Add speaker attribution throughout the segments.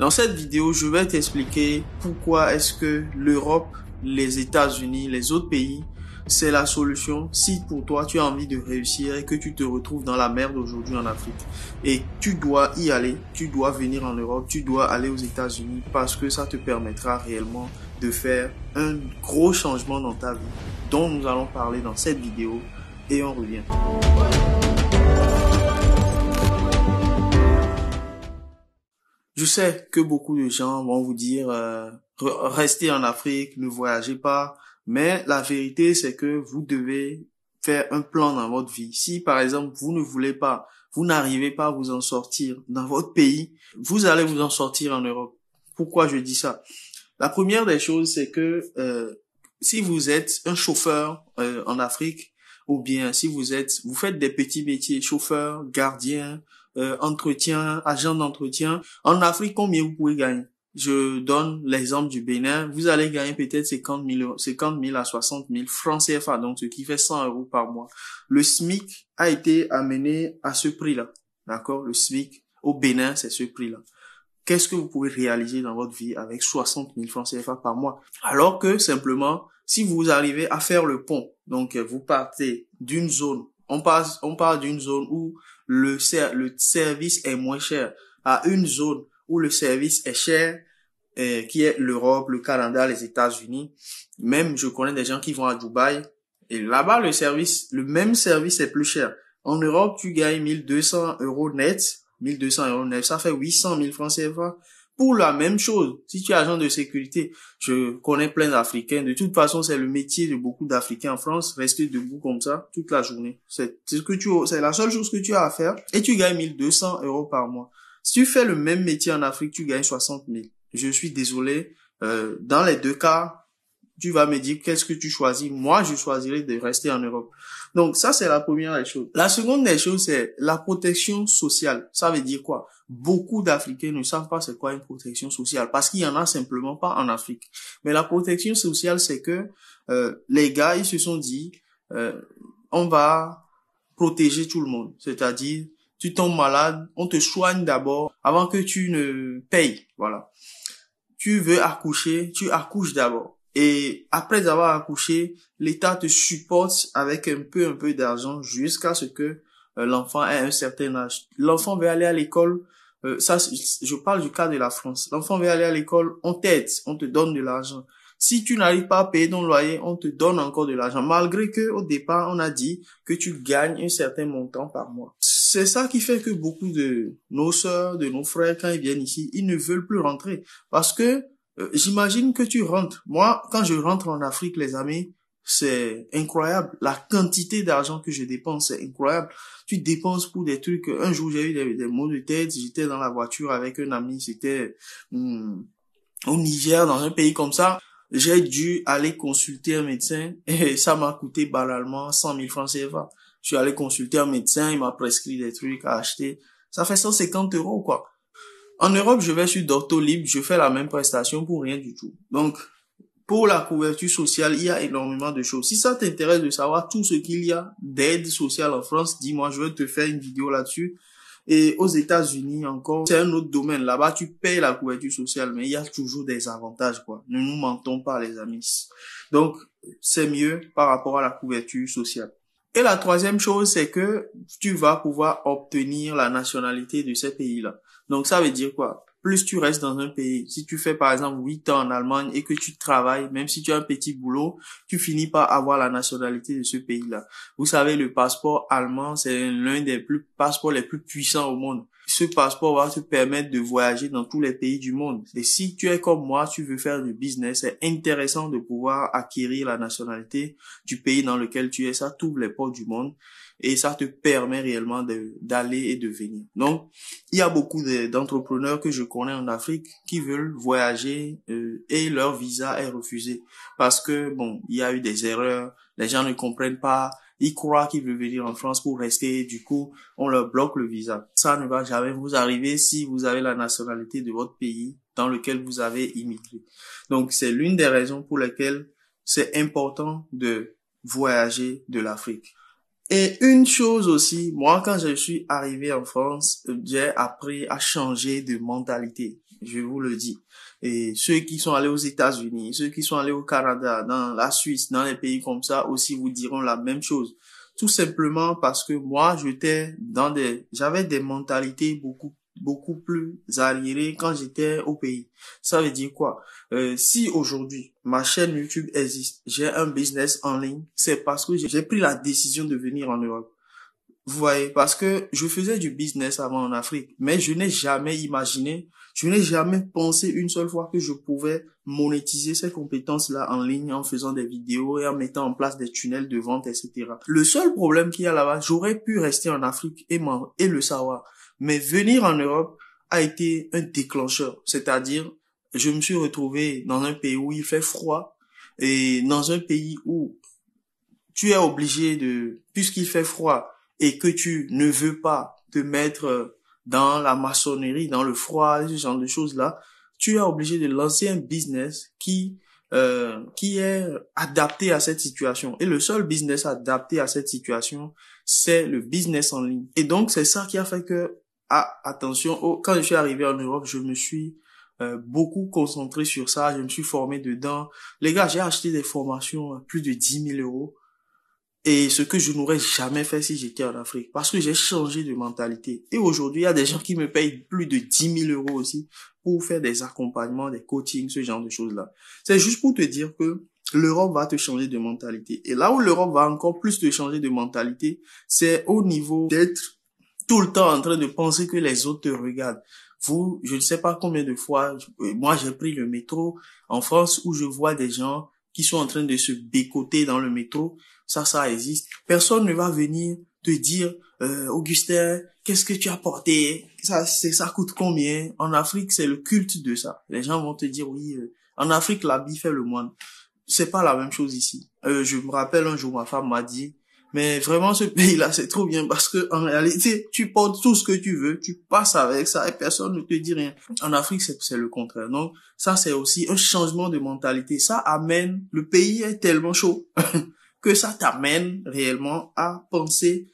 Speaker 1: Dans cette vidéo, je vais t'expliquer pourquoi est-ce que l'Europe, les États-Unis, les autres pays, c'est la solution si pour toi tu as envie de réussir et que tu te retrouves dans la merde aujourd'hui en Afrique. Et tu dois y aller, tu dois venir en Europe, tu dois aller aux États-Unis parce que ça te permettra réellement de faire un gros changement dans ta vie dont nous allons parler dans cette vidéo et on revient. Je sais que beaucoup de gens vont vous dire euh, restez en Afrique, ne voyagez pas, mais la vérité c'est que vous devez faire un plan dans votre vie. Si par exemple vous ne voulez pas, vous n'arrivez pas à vous en sortir dans votre pays, vous allez vous en sortir en Europe. Pourquoi je dis ça La première des choses c'est que euh, si vous êtes un chauffeur euh, en Afrique ou bien si vous êtes vous faites des petits métiers, chauffeur, gardien, euh, entretien, agent d'entretien. En Afrique, combien vous pouvez gagner Je donne l'exemple du Bénin. Vous allez gagner peut-être 50 000, 50 000 à 60 000 francs CFA, donc ce qui fait 100 euros par mois. Le SMIC a été amené à ce prix-là. D'accord Le SMIC au Bénin, c'est ce prix-là. Qu'est-ce que vous pouvez réaliser dans votre vie avec 60 000 francs CFA par mois Alors que simplement, si vous arrivez à faire le pont, donc euh, vous partez d'une zone on, passe, on parle d'une zone où le, le service est moins cher à une zone où le service est cher, eh, qui est l'Europe, le Canada, les États-Unis. Même, je connais des gens qui vont à Dubaï. Et là-bas, le service, le même service est plus cher. En Europe, tu gagnes 1200 euros net. 1200 euros net, ça fait 800 000 francs CFA pour la même chose. Si tu es agent de sécurité, je connais plein d'Africains. De toute façon, c'est le métier de beaucoup d'Africains en France, rester debout comme ça toute la journée. C'est ce que tu, c'est la seule chose que tu as à faire et tu gagnes 1200 euros par mois. Si tu fais le même métier en Afrique, tu gagnes 60 000. Je suis désolé. Euh, dans les deux cas, tu vas me dire qu'est-ce que tu choisis. Moi, je choisirais de rester en Europe. Donc ça, c'est la première des choses. La seconde des choses, c'est la protection sociale. Ça veut dire quoi Beaucoup d'Africains ne savent pas c'est quoi une protection sociale parce qu'il y en a simplement pas en Afrique. Mais la protection sociale, c'est que euh, les gars, ils se sont dit, euh, on va protéger tout le monde. C'est-à-dire, tu tombes malade, on te soigne d'abord avant que tu ne payes. Voilà. Tu veux accoucher, tu accouches d'abord. Et après avoir accouché, l'État te supporte avec un peu, un peu d'argent jusqu'à ce que euh, l'enfant ait un certain âge. L'enfant veut aller à l'école, euh, ça, je parle du cas de la France. L'enfant veut aller à l'école, on t'aide, on te donne de l'argent. Si tu n'arrives pas à payer ton loyer, on te donne encore de l'argent, malgré que au départ on a dit que tu gagnes un certain montant par mois. C'est ça qui fait que beaucoup de nos sœurs, de nos frères, quand ils viennent ici, ils ne veulent plus rentrer parce que euh, j'imagine que tu rentres. Moi, quand je rentre en Afrique, les amis, c'est incroyable. La quantité d'argent que je dépense, c'est incroyable. Tu dépenses pour des trucs. Un jour, j'ai eu des, maux de tête. J'étais dans la voiture avec un ami. C'était hmm, au Niger, dans un pays comme ça. J'ai dû aller consulter un médecin et ça m'a coûté banalement 100 000 francs CFA. Je suis allé consulter un médecin, il m'a prescrit des trucs à acheter. Ça fait 150 euros, quoi. En Europe, je vais sur Doctolib, je fais la même prestation pour rien du tout. Donc, pour la couverture sociale, il y a énormément de choses. Si ça t'intéresse de savoir tout ce qu'il y a d'aide sociale en France, dis-moi, je vais te faire une vidéo là-dessus. Et aux États-Unis encore, c'est un autre domaine. Là-bas, tu payes la couverture sociale, mais il y a toujours des avantages, quoi. Ne nous mentons pas, les amis. Donc, c'est mieux par rapport à la couverture sociale. Et la troisième chose, c'est que tu vas pouvoir obtenir la nationalité de ces pays-là. Donc, ça veut dire quoi? plus tu restes dans un pays. Si tu fais par exemple 8 ans en Allemagne et que tu travailles, même si tu as un petit boulot, tu finis par avoir la nationalité de ce pays-là. Vous savez, le passeport allemand, c'est l'un des plus, passeports les plus puissants au monde. Ce passeport va te permettre de voyager dans tous les pays du monde. Et si tu es comme moi, tu veux faire du business, c'est intéressant de pouvoir acquérir la nationalité du pays dans lequel tu es. Ça tous les portes du monde et ça te permet réellement d'aller et de venir. Donc, il y a beaucoup d'entrepreneurs que je connais en Afrique qui veulent voyager euh, et leur visa est refusé parce que bon, il y a eu des erreurs, les gens ne comprennent pas, ils croient qu'ils veulent venir en France pour rester, du coup, on leur bloque le visa. Ça ne va jamais vous arriver si vous avez la nationalité de votre pays dans lequel vous avez immigré. Donc, c'est l'une des raisons pour lesquelles c'est important de voyager de l'Afrique. Et une chose aussi, moi, quand je suis arrivé en France, j'ai appris à changer de mentalité. Je vous le dis. Et ceux qui sont allés aux États-Unis, ceux qui sont allés au Canada, dans la Suisse, dans les pays comme ça, aussi vous diront la même chose. Tout simplement parce que moi, j'étais dans des, j'avais des mentalités beaucoup beaucoup plus arriéré quand j'étais au pays. Ça veut dire quoi euh, Si aujourd'hui ma chaîne YouTube existe, j'ai un business en ligne, c'est parce que j'ai pris la décision de venir en Europe. Vous voyez, parce que je faisais du business avant en Afrique, mais je n'ai jamais imaginé, je n'ai jamais pensé une seule fois que je pouvais monétiser ces compétences-là en ligne en faisant des vidéos et en mettant en place des tunnels de vente, etc. Le seul problème qu'il y a là-bas, j'aurais pu rester en Afrique et, et le savoir. Mais venir en Europe a été un déclencheur. C'est-à-dire, je me suis retrouvé dans un pays où il fait froid et dans un pays où tu es obligé de, puisqu'il fait froid et que tu ne veux pas te mettre dans la maçonnerie, dans le froid, ce genre de choses-là, tu es obligé de lancer un business qui euh, qui est adapté à cette situation. Et le seul business adapté à cette situation, c'est le business en ligne. Et donc, c'est ça qui a fait que ah, attention, oh, quand je suis arrivé en Europe, je me suis euh, beaucoup concentré sur ça, je me suis formé dedans. Les gars, j'ai acheté des formations à plus de 10 000 euros. Et ce que je n'aurais jamais fait si j'étais en Afrique, parce que j'ai changé de mentalité. Et aujourd'hui, il y a des gens qui me payent plus de 10 000 euros aussi pour faire des accompagnements, des coachings, ce genre de choses-là. C'est juste pour te dire que l'Europe va te changer de mentalité. Et là où l'Europe va encore plus te changer de mentalité, c'est au niveau d'être tout le temps en train de penser que les autres te regardent. Vous, je ne sais pas combien de fois, euh, moi j'ai pris le métro en France où je vois des gens qui sont en train de se décoter dans le métro. Ça, ça existe. Personne ne va venir te dire, euh, Augustin, qu'est-ce que tu as porté Ça, c'est ça coûte combien En Afrique, c'est le culte de ça. Les gens vont te dire, oui, euh, en Afrique, l'habit fait le moine. C'est pas la même chose ici. Euh, je me rappelle un jour, ma femme m'a dit, mais vraiment, ce pays-là, c'est trop bien parce que en réalité, tu portes tout ce que tu veux, tu passes avec ça et personne ne te dit rien. En Afrique, c'est le contraire. Donc, ça, c'est aussi un changement de mentalité. Ça amène, le pays est tellement chaud que ça t'amène réellement à penser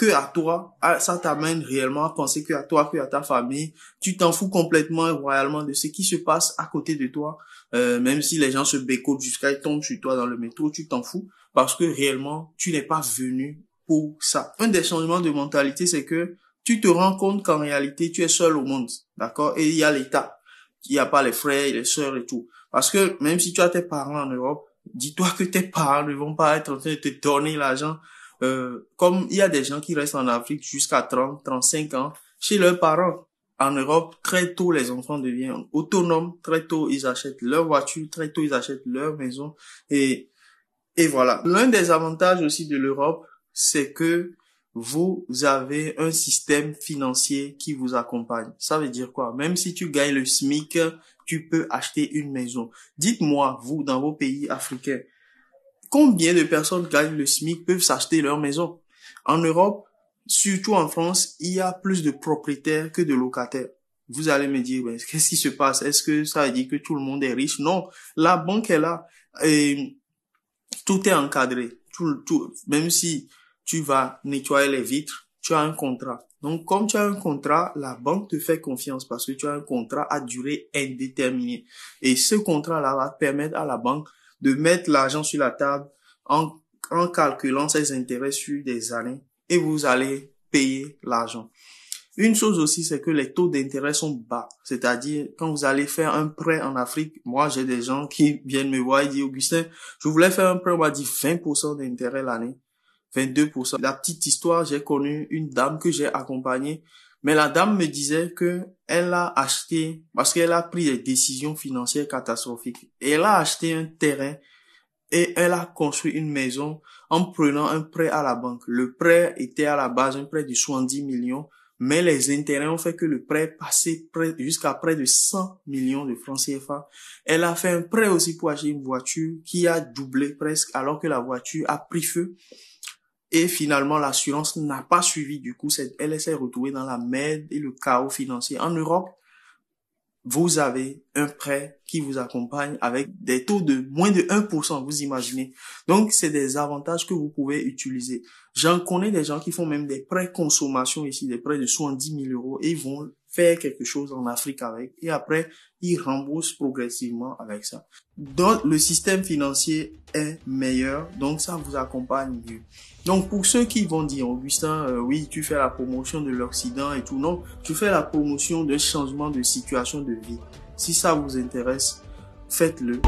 Speaker 1: que à toi, ça t'amène réellement à penser que à toi, que à ta famille. Tu t'en fous complètement et royalement de ce qui se passe à côté de toi. Euh, même si les gens se bécotent jusqu'à tomber sur toi dans le métro, tu t'en fous parce que réellement, tu n'es pas venu pour ça. Un des changements de mentalité, c'est que tu te rends compte qu'en réalité, tu es seul au monde, d'accord Et il y a l'État, il n'y a pas les frères, les sœurs et tout. Parce que même si tu as tes parents en Europe, dis-toi que tes parents ne vont pas être en train de te donner l'argent euh, comme il y a des gens qui restent en Afrique jusqu'à 30, 35 ans chez leurs parents. En Europe, très tôt, les enfants deviennent autonomes. Très tôt, ils achètent leur voiture. Très tôt, ils achètent leur maison. Et, et voilà. L'un des avantages aussi de l'Europe, c'est que vous avez un système financier qui vous accompagne. Ça veut dire quoi Même si tu gagnes le SMIC, tu peux acheter une maison. Dites-moi, vous, dans vos pays africains, Combien de personnes gagnent le SMIC peuvent s'acheter leur maison En Europe, surtout en France, il y a plus de propriétaires que de locataires. Vous allez me dire, ben, qu'est-ce qui se passe Est-ce que ça veut dire que tout le monde est riche Non, la banque est là et tout est encadré. Tout, tout, même si tu vas nettoyer les vitres, tu as un contrat. Donc, comme tu as un contrat, la banque te fait confiance parce que tu as un contrat à durée indéterminée. Et ce contrat-là va permettre à la banque de mettre l'argent sur la table en, en calculant ses intérêts sur des années et vous allez payer l'argent. Une chose aussi, c'est que les taux d'intérêt sont bas. C'est-à-dire, quand vous allez faire un prêt en Afrique, moi, j'ai des gens qui viennent me voir et disent, Augustin, je voulais faire un prêt, on m'a dit 20% d'intérêt l'année, 22%. La petite histoire, j'ai connu une dame que j'ai accompagnée mais la dame me disait que elle a acheté, parce qu'elle a pris des décisions financières catastrophiques, elle a acheté un terrain et elle a construit une maison en prenant un prêt à la banque. Le prêt était à la base un prêt de 70 millions, mais les intérêts ont fait que le prêt passait jusqu'à près de 100 millions de francs CFA. Elle a fait un prêt aussi pour acheter une voiture qui a doublé presque alors que la voiture a pris feu. Et finalement, l'assurance n'a pas suivi. Du coup, elle s'est retrouvée dans la merde et le chaos financier. En Europe, vous avez un prêt qui vous accompagne avec des taux de moins de 1%, vous imaginez. Donc, c'est des avantages que vous pouvez utiliser. J'en connais des gens qui font même des prêts consommation ici, des prêts de 70 000 euros et ils vont faire quelque chose en Afrique avec et après ils remboursent progressivement avec ça. Donc le système financier est meilleur, donc ça vous accompagne mieux. Donc pour ceux qui vont dire Augustin, euh, oui tu fais la promotion de l'Occident et tout, non, tu fais la promotion de changement de situation de vie. Si ça vous intéresse, faites-le.